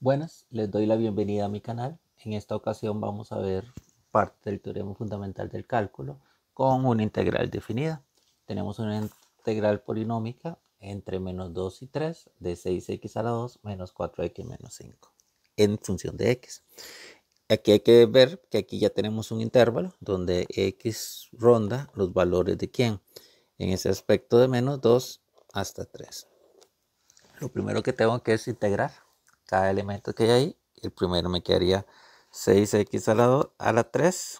Buenas, les doy la bienvenida a mi canal. En esta ocasión vamos a ver parte del teorema fundamental del cálculo con una integral definida. Tenemos una integral polinómica entre menos 2 y 3 de 6x a la 2 menos 4x menos 5 en función de x. Aquí hay que ver que aquí ya tenemos un intervalo donde x ronda los valores de quién. En ese aspecto de menos 2 hasta 3. Lo primero que tengo que es integrar cada elemento que hay ahí. El primero me quedaría 6x a la, 2, a la 3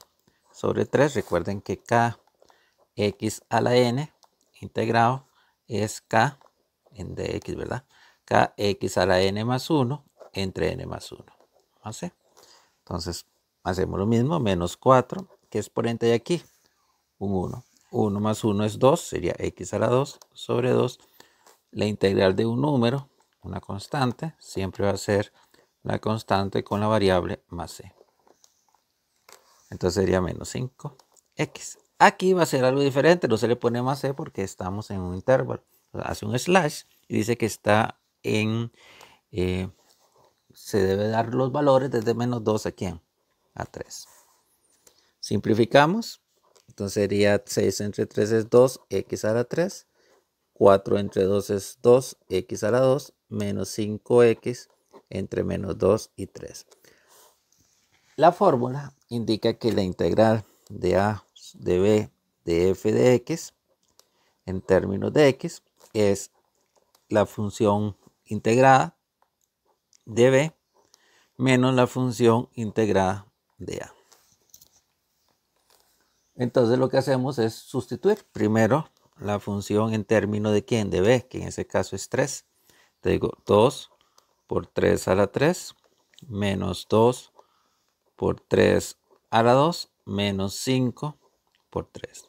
sobre 3. Recuerden que kx x a la n integrado es k en dx, ¿verdad? kx a la n más 1 entre n más 1. ¿Así? Entonces hacemos lo mismo, menos 4, que es exponente hay aquí? Un 1. 1 más 1 es 2, sería x a la 2 sobre 2. La integral de un número, una constante, siempre va a ser la constante con la variable más c. E. Entonces sería menos 5x. Aquí va a ser algo diferente, no se le pone más c e porque estamos en un intervalo. Hace un slash y dice que está en... Eh, se debe dar los valores desde menos 2 aquí A 3. Simplificamos. Entonces sería 6 entre 3 es 2, x a la 3. 4 entre 2 es 2, x a la 2, menos 5x entre menos 2 y 3. La fórmula indica que la integral de a, de b, de f de x, en términos de x, es la función integrada de B menos la función integrada de A. Entonces lo que hacemos es sustituir primero la función en términos de quién, de B, que en ese caso es 3. Te digo 2 por 3 a la 3 menos 2 por 3 a la 2 menos 5 por 3.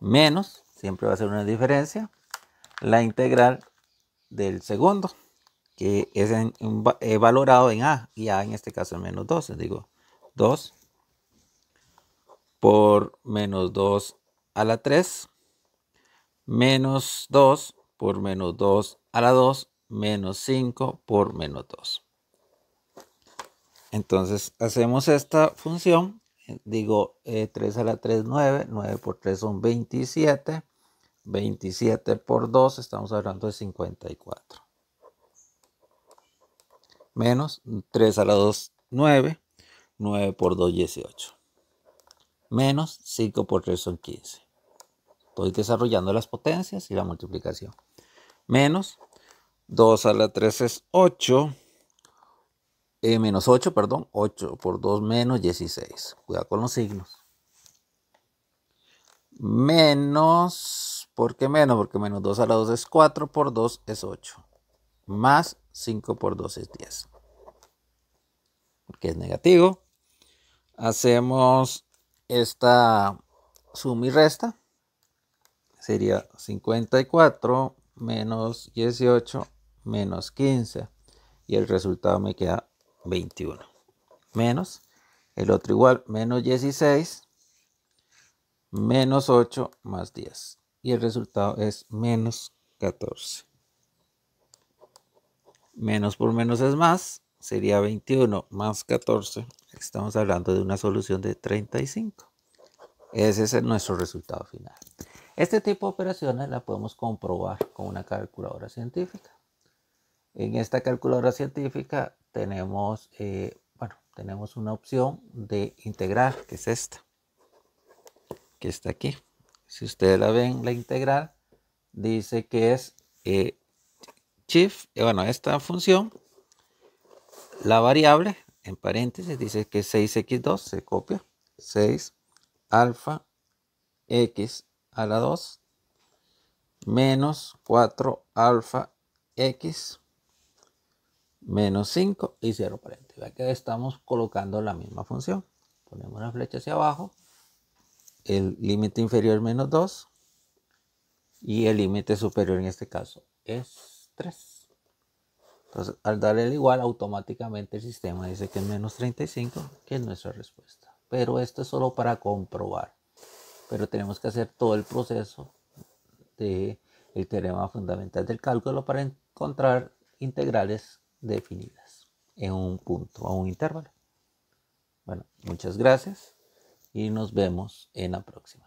Menos, siempre va a ser una diferencia, la integral del segundo que es eh, valorado en A y A en este caso es menos 2. Digo, 2 por menos 2 a la 3 menos 2 por menos 2 a la 2 menos 5 por menos 2. Entonces hacemos esta función. Digo, 3 eh, a la 3, 9. 9 por 3 son 27. 27 por 2, estamos hablando de 54 menos 3 a la 2, 9. 9 por 2, 18. Menos 5 por 3 son 15. Estoy desarrollando las potencias y la multiplicación. Menos 2 a la 3 es 8. Eh, menos 8, perdón. 8 por 2 menos 16. Cuidado con los signos. Menos, ¿por qué menos? Porque menos 2 a la 2 es 4 por 2 es 8. Más 5 por 2 es 10. que es negativo. Hacemos esta suma y resta. Sería 54 menos 18 menos 15. Y el resultado me queda 21. Menos el otro igual, menos 16 menos 8 más 10. Y el resultado es menos 14 menos por menos es más, sería 21 más 14. Estamos hablando de una solución de 35. Ese es nuestro resultado final. Este tipo de operaciones la podemos comprobar con una calculadora científica. En esta calculadora científica tenemos, eh, bueno, tenemos una opción de integrar, que es esta, que está aquí. Si ustedes la ven, la integral dice que es eh, shift, eh, bueno, esta función, la variable, en paréntesis, dice que 6x2 se copia, 6 alfa x a la 2 menos 4 alfa x menos 5 y cierro paréntesis. Aquí estamos colocando la misma función. Ponemos la flecha hacia abajo, el límite inferior menos 2 y el límite superior en este caso es 3. Entonces, al darle el igual, automáticamente el sistema dice que es menos 35, que es nuestra respuesta. Pero esto es solo para comprobar. Pero tenemos que hacer todo el proceso del teorema fundamental del cálculo para encontrar integrales definidas en un punto o un intervalo. Bueno, muchas gracias y nos vemos en la próxima.